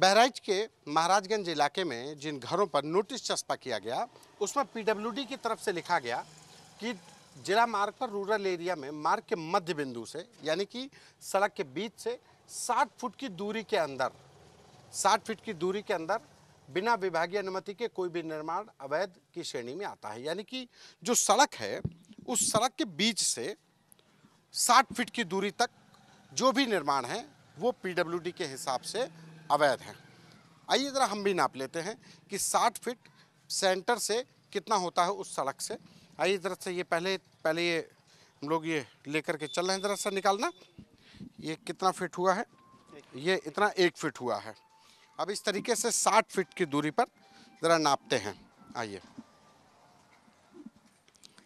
बहराइच के महाराजगंज इलाके में जिन घरों पर नोटिस चस्पा किया गया उसमें पीडब्ल्यूडी की तरफ से लिखा गया कि जिला मार्ग पर रूरल एरिया में मार्ग के मध्य बिंदु से यानी कि सड़क के बीच से 60 फुट की दूरी के अंदर 60 फीट की दूरी के अंदर बिना विभागीय अनुमति के कोई भी निर्माण अवैध की श्रेणी में आता है यानी कि जो सड़क है उस सड़क के बीच से साठ फिट की दूरी तक जो भी निर्माण है वो पी के हिसाब से अवैध हैं आइए ज़रा हम भी नाप लेते हैं कि 60 फीट सेंटर से कितना होता है उस सड़क से आइए ज़रा से ये पहले पहले ये हम लोग ये लेकर के चल रहे हैं ज़रा सा निकालना ये कितना फिट हुआ है ये इतना एक फिट हुआ है अब इस तरीके से 60 फीट की दूरी पर ज़रा नापते हैं आइए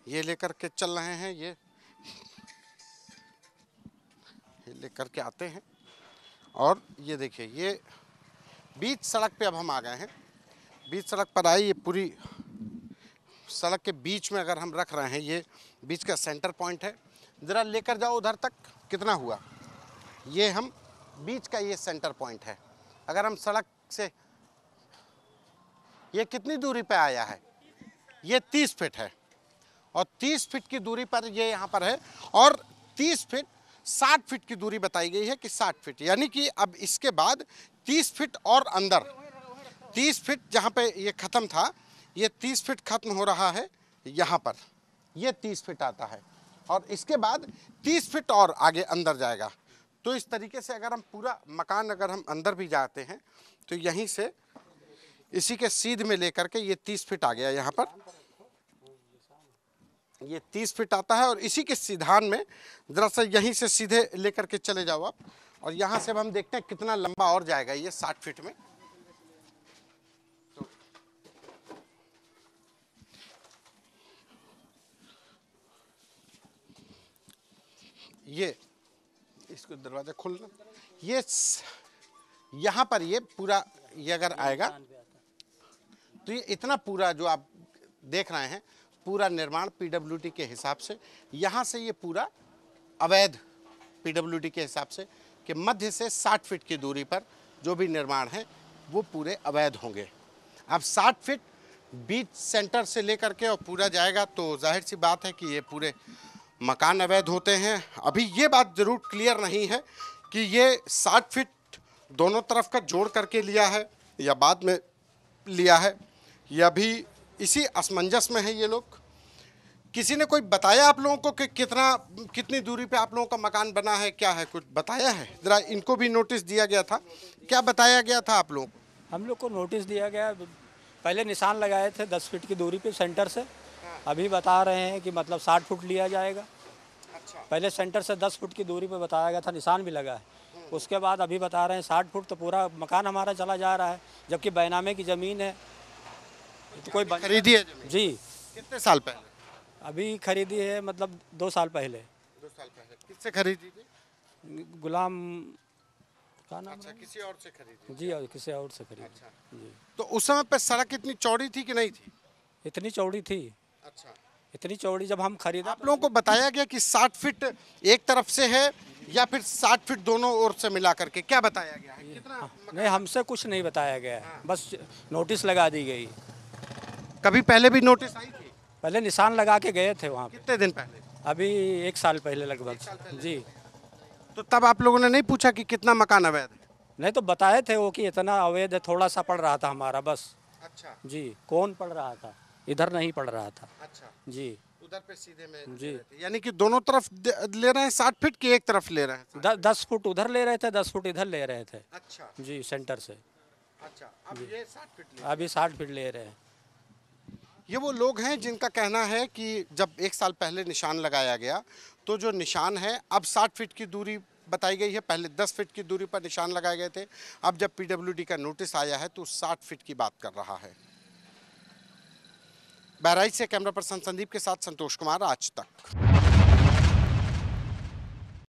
ये लेकर के चल रहे हैं ये लेकर के आते हैं और ये देखिए ये बीच सड़क पे अब हम आ गए हैं बीच सड़क पर आई ये पूरी सड़क के बीच में अगर हम रख रहे हैं ये बीच का सेंटर पॉइंट है ज़रा लेकर जाओ उधर तक कितना हुआ ये हम बीच का ये सेंटर पॉइंट है अगर हम सड़क से ये कितनी दूरी पे आया है ये तीस फिट है और तीस फिट की दूरी पर ये यहाँ पर है और तीस फिट साठ फीट की दूरी बताई गई है कि साठ फीट यानी कि अब इसके बाद तीस फीट और अंदर तीस फीट जहाँ पे ये ख़त्म था ये तीस फीट ख़त्म हो रहा है यहाँ पर ये तीस फीट आता है और इसके बाद तीस फीट और आगे अंदर जाएगा तो इस तरीके से अगर हम पूरा मकान अगर हम अंदर भी जाते हैं तो यहीं से इसी के सीध में लेकर के ये तीस फीट आ गया यहाँ पर ये तीस फीट आता है और इसी के सिद्धांत में दरअसल यहीं से सीधे लेकर के चले जाओ आप और यहाँ से अब हम देखते हैं कितना लंबा और जाएगा ये साठ फीट में ये इसको दरवाज़ा खोलना ये यहाँ पर ये पूरा ये अगर आएगा तो ये इतना पूरा जो आप देख रहे हैं पूरा निर्माण पीडब्ल्यूडी के हिसाब से यहाँ से ये पूरा अवैध पीडब्ल्यूडी के हिसाब से कि मध्य से 60 फीट की दूरी पर जो भी निर्माण है वो पूरे अवैध होंगे अब 60 फीट बीच सेंटर से लेकर के और पूरा जाएगा तो जाहिर सी बात है कि ये पूरे मकान अवैध होते हैं अभी ये बात ज़रूर क्लियर नहीं है कि ये साठ फिट दोनों तरफ का जोड़ करके लिया है या बाद में लिया है या भी इसी असमंजस में है ये लोग किसी ने कोई बताया आप लोगों को कि कितना कितनी दूरी पे आप लोगों का मकान बना है क्या है कुछ बताया है ज़रा इनको भी नोटिस दिया गया था क्या बताया गया था आप लोगों को हम लोग को नोटिस दिया गया पहले निशान लगाए थे दस फीट की दूरी पे सेंटर से हाँ। अभी बता रहे हैं कि मतलब साठ फुट लिया जाएगा अच्छा। पहले सेंटर से दस फुट की दूरी पर बताया गया था निशान भी लगा है हम्म। उसके बाद अभी बता रहे हैं साठ फुट तो पूरा मकान हमारा चला जा रहा है जबकि बैनामे की ज़मीन है तो कोई खरीदी है जी कितने साल पहले अभी खरीदी है मतलब दो साल पहले दो साल पहले किससे खरीदी थी गुलाम का नाम अच्छा किसी और से खरीदी जी और किसी और से खरीदी अच्छा जी तो उस समय पर सड़क इतनी चौड़ी थी कि नहीं थी इतनी चौड़ी थी अच्छा इतनी चौड़ी जब हम खरीदा आप लोगों को बताया गया कि साठ फिट एक तरफ से है या फिर साठ फिट दोनों ओर से मिला करके क्या बताया गया है कितना हाँ। नहीं हमसे कुछ नहीं बताया गया है हाँ। बस नोटिस लगा दी गई कभी पहले भी नोटिस आई थी पहले निशान लगा के गए थे वहाँ कितने दिन पहले अभी एक साल पहले लगभग जी तो तब आप लोगों ने नहीं पूछा कि कितना मकान अवैध नहीं तो बताए थे वो कि इतना अवैध थोड़ा सा पड़ रहा था हमारा बस अच्छा जी कौन पड़ रहा था इधर नहीं पड़ रहा था अच्छा जी उधर पे सीधे में जी यानी कि दोनों तरफ ले रहे हैं साठ फीट की एक तरफ ले रहे हैं द, दस फुट उधर ले रहे थे दस फुट इधर ले रहे थे अच्छा जी सेंटर से अच्छा अब ये साठ फीट अभी साठ फीट ले रहे हैं ये वो लोग हैं जिनका कहना है कि जब एक साल पहले निशान लगाया गया तो जो निशान है अब साठ फीट की दूरी बताई गई है पहले 10 फीट की दूरी पर निशान लगाए गए थे अब जब पीडब्ल्यूडी का नोटिस आया है तो 60 फीट की बात कर रहा है बहराइच से कैमरा पर्सन संदीप के साथ संतोष कुमार आज तक